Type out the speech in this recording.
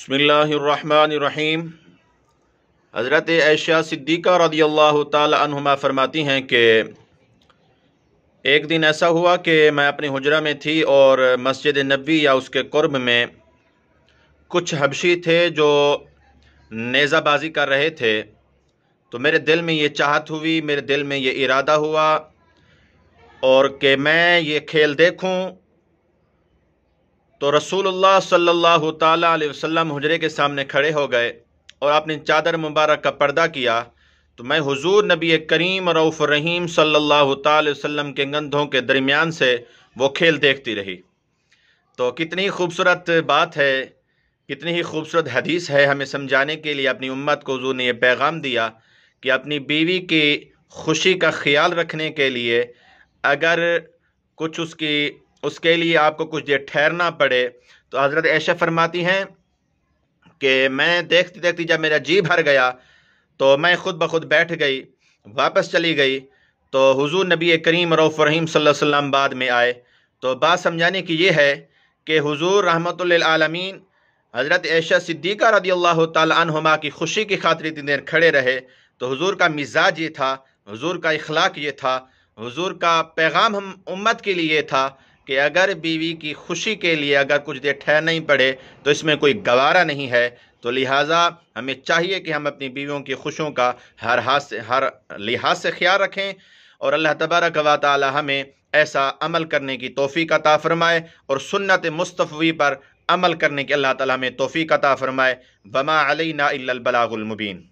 بسم اللہ الرحمن الرحیم حضرت عائشہ صدیقہ رضی اللہ تعالی عنہما فرماتی ہیں کہ ایک دن ایسا ہوا کہ میں اپنی حجرہ میں تھی اور مسجد نبی یا اس کے قرب میں کچھ حبشی تھے جو نیزہ بازی کر رہے تھے تو میرے دل میں یہ چاہت ہوئی میرے دل میں یہ ارادہ ہوا اور کہ میں یہ کھیل دیکھوں تو رسول اللہ صلی اللہ تعالیٰ علیہ وسلم حجرے کے سامنے کھڑے ہو گئے اور آپ نے چادر مبارک کا پردہ کیا تو میں حضور نبی کریم اور الرحیم صلی اللہ تعالی وسلم کے گندھوں کے درمیان سے وہ کھیل دیکھتی رہی تو کتنی خوبصورت بات ہے کتنی ہی خوبصورت حدیث ہے ہمیں سمجھانے کے لیے اپنی امت کو حضور نے یہ پیغام دیا کہ اپنی بیوی کی خوشی کا خیال رکھنے کے لیے اگر کچھ اس کی اس کے لیے آپ کو کچھ دیر ٹھہرنا پڑے تو حضرت عائشہ فرماتی ہیں کہ میں دیکھتی دیکھتی جب میرا جی بھر گیا تو میں خود بخود بیٹھ گئی واپس چلی گئی تو حضور نبی کریم الرحیم صلی اللہ علیہ وسلم بعد میں آئے تو بات سمجھانے کی یہ ہے کہ حضور رحمۃ للعالمین حضرت عیشہ صدیقہ رضی اللہ تعالی عنہما کی خوشی کی خاطر اتنی دیر کھڑے رہے تو حضور کا مزاج یہ تھا حضور کا اخلاق یہ تھا حضور کا پیغام ہم امت کے لیے یہ تھا کہ اگر بیوی کی خوشی کے لیے اگر کچھ دیر ٹھہر نہیں پڑے تو اس میں کوئی گوارا نہیں ہے تو لہٰذا ہمیں چاہیے کہ ہم اپنی بیویوں کی خوشوں کا ہر ہاتھ سے ہر لحاظ سے خیال رکھیں اور اللہ و تعالی ہمیں ایسا عمل کرنے کی توفیق عطا فرمائے اور سنت مصطفی پر عمل کرنے کی اللہ تعالیٰ توفیق عطا فرمائے بما علینا الا البلاغ المبین